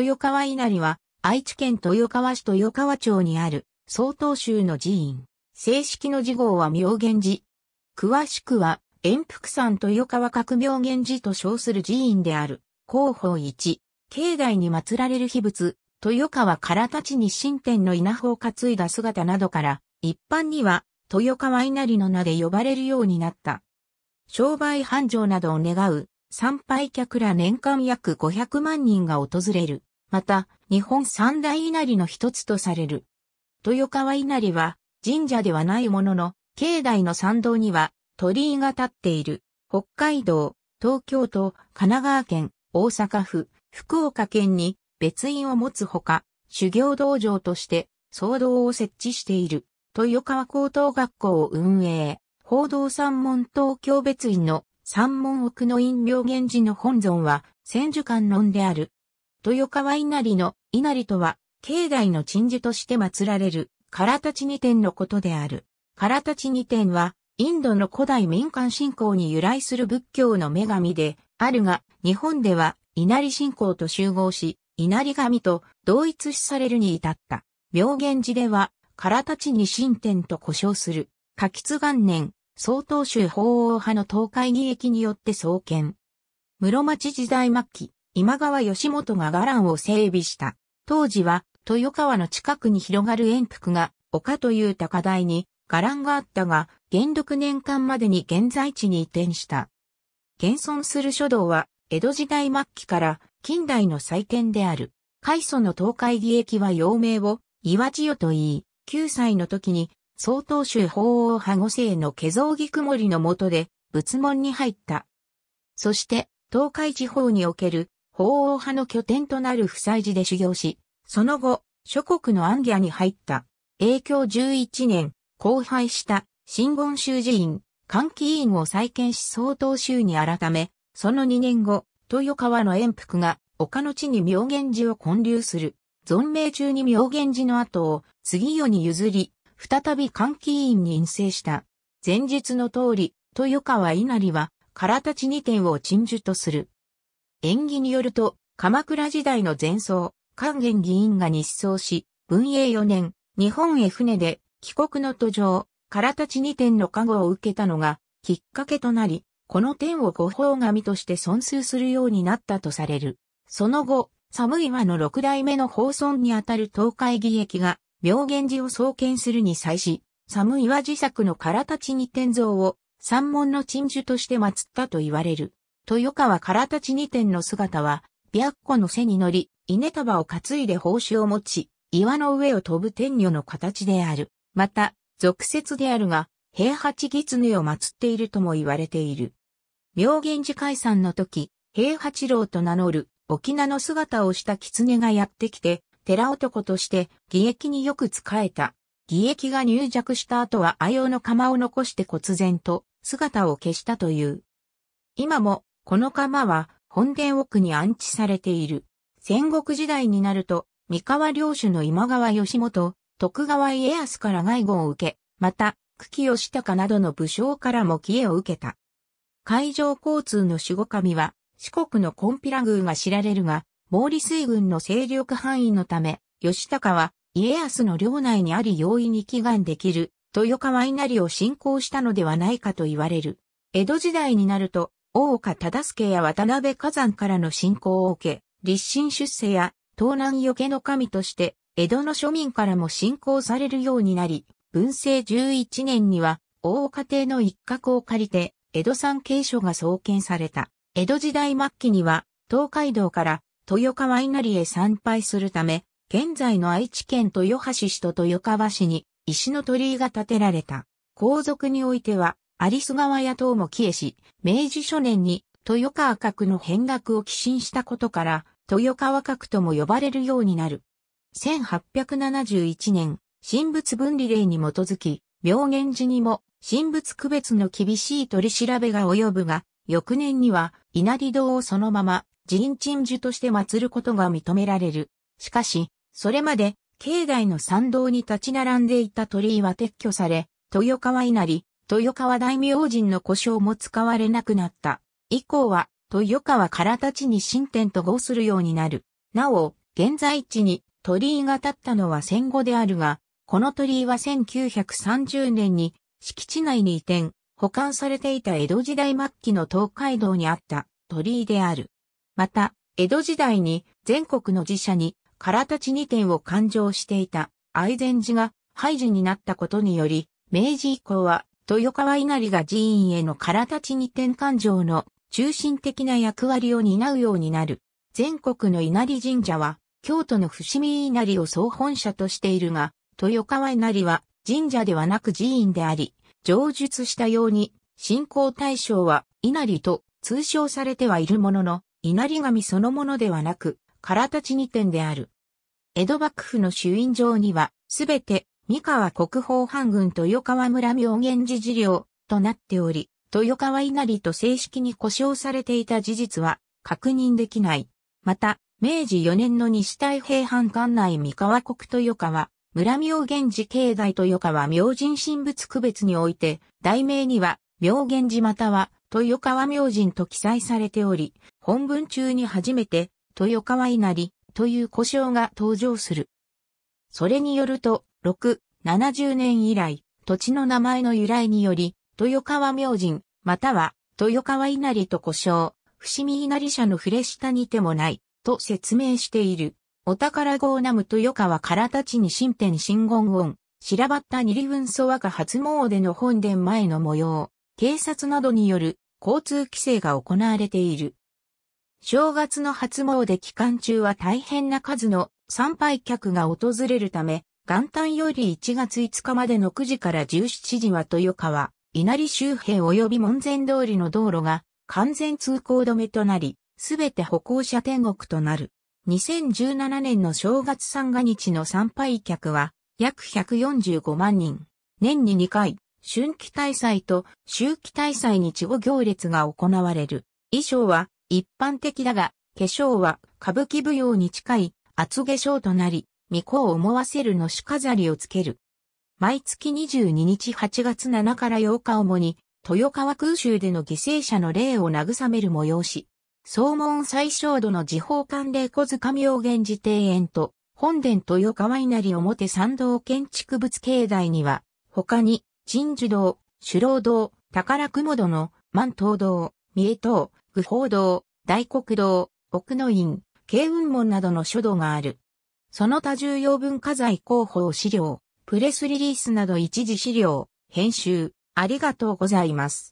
豊川稲荷は、愛知県豊川市豊川町にある、曹洞宗の寺院。正式の寺号は妙源寺。詳しくは、遠福山豊川各妙源寺と称する寺院である、広報一。境内に祀られる秘仏、豊川からたちに神天の稲穂を担いだ姿などから、一般には、豊川稲荷の名で呼ばれるようになった。商売繁盛などを願う、参拝客ら年間約500万人が訪れる。また、日本三大稲荷の一つとされる。豊川稲荷は神社ではないものの、境内の参道には鳥居が立っている。北海道、東京都、神奈川県、大阪府、福岡県に別院を持つほか、修行道場として騒動を設置している。豊川高等学校を運営、報道三門東京別院の三門奥の陰病源寺の本尊は、千手観音である。豊川稲荷の稲荷とは、境内の鎮守として祀られる、唐立二天のことである。唐立二天は、インドの古代民間信仰に由来する仏教の女神で、あるが、日本では、稲荷信仰と集合し、稲荷神と同一視されるに至った。妙源寺では、唐立二神天と呼称する。柿津元年、総統州法王派の東海義役によって創建。室町時代末期、今川義元が伽藍を整備した。当時は、豊川の近くに広がる円幅が、丘という高台に、伽藍があったが、元禄年間までに現在地に移転した。現存する書道は、江戸時代末期から近代の祭典である。開祖の東海義役は陽明を、岩千代と言い、9歳の時に総統州法王派五世の化造木曇りの下で仏門に入った。そして、東海地方における法王派の拠点となる不祭寺で修行し、その後、諸国のアンギアに入った。永響11年、荒廃した新言宗寺院、換気院を再建し総統州に改め、その2年後、豊川の遠福が丘の地に妙源寺を建立する。存命中に妙源寺の後を次世に譲り、再び換気員に院性した。前述の通り、豊川稲荷は、唐立ち二点を鎮守とする。縁起によると、鎌倉時代の前奏、歓言。議員が日葬し、文永4年、日本へ船で、帰国の途上、唐立ち二点の加護を受けたのが、きっかけとなり、この点を五宝神として尊崇するようになったとされる。その後、寒い和の六代目の法尊にあたる東海義役が妙源寺を創建するに際し、寒岩寺作の唐立二天像を三門の鎮守として祀ったと言われる。豊川唐立二天の姿は、白虎の背に乗り、稲束を担いで宝珠を持ち、岩の上を飛ぶ天女の形である。また、俗説であるが、平八狐を祀っているとも言われている。妙源寺解散の時、平八郎と名乗る、沖縄の姿をした狐がやってきて、寺男として、義役によく仕えた。義役が入弱した後は愛用の釜を残して忽然と姿を消したという。今も、この釜は本殿奥に安置されている。戦国時代になると、三河領主の今川義元、徳川家康から外語を受け、また、久喜義高などの武将からも帰依を受けた。海上交通の守護神は、四国のコンピラ宮が知られるが、毛利水軍の勢力範囲のため、吉高は家康の領内にあり容易に祈願できる豊川稲荷を信仰したのではないかと言われる。江戸時代になると、大岡忠助や渡辺火山からの信仰を受け、立身出世や東南よけの神として、江戸の庶民からも信仰されるようになり、文政11年には、大岡邸の一角を借りて、江戸三景所が創建された。江戸時代末期には、東海道から豊川稲荷へ参拝するため、現在の愛知県豊橋市と豊川市に石の鳥居が建てられた。皇族においては、有栖川屋等も帰依し、明治初年に豊川閣の変額を寄進したことから、豊川閣とも呼ばれるようになる。1871年、神仏分離令に基づき、病原寺にも神仏区別の厳しい取り調べが及ぶが、翌年には稲荷堂をそのまま人鎮樹として祀ることが認められる。しかし、それまで境内の参道に立ち並んでいた鳥居は撤去され、豊川稲荷、豊川大明人の故障も使われなくなった。以降は、豊川からたちに新展と合するようになる。なお、現在地に鳥居が建ったのは戦後であるが、この鳥居は1930年に敷地内に移転、保管されていた江戸時代末期の東海道にあった鳥居である。また、江戸時代に全国の寺社に空立ち二点を勘定していた愛禅寺が廃寺になったことにより、明治以降は豊川稲荷が寺院への空立ち二点勘定の中心的な役割を担うようになる。全国の稲荷神社は京都の伏見稲荷を総本社としているが、豊川稲荷は神社ではなく寺院であり、上述したように、信仰対象は稲荷と通称されてはいるものの、稲荷神そのものではなく、唐立ち二点である。江戸幕府の主因上には、すべて、三河国宝藩軍豊川村明源寺事領となっており、豊川稲荷と正式に呼称されていた事実は確認できない。また、明治4年の西太平藩管内三河国豊川村明源寺境内豊川明神神仏区別において、題名には、明源寺または、豊川明神と記載されており、本文中に初めて、豊川稲荷という故障が登場する。それによると、6、70年以来、土地の名前の由来により、豊川明神、または、豊川稲荷と故障、伏見稲荷社の触れ下にてもない、と説明している。お宝号ナムとヨカは唐たちに新天新言音、白ばった二里雲送和が初詣の本殿前の模様、警察などによる交通規制が行われている。正月の初詣期間中は大変な数の参拝客が訪れるため、元旦より1月5日までの9時から17時は豊川、稲荷周辺及び門前通りの道路が完全通行止めとなり、すべて歩行者天国となる。2017年の正月三が日の参拝客は約145万人。年に2回、春季大祭と秋季大祭に地後行列が行われる。衣装は一般的だが、化粧は歌舞伎舞踊に近い厚化粧となり、巫女を思わせるのし飾りをつける。毎月22日8月7から8日をもに、豊川空襲での犠牲者の霊を慰める催し。総門最小度の地方官令小塚明源寺庭園と、本殿豊川稲荷表参道建築物境内には、他に、鎮守堂、首老堂、宝雲戸の、万東堂、三重堂、愚宝堂、大黒堂、奥の院、慶雲門などの書道がある。その他重要文化財広報資料、プレスリリースなど一時資料、編集、ありがとうございます。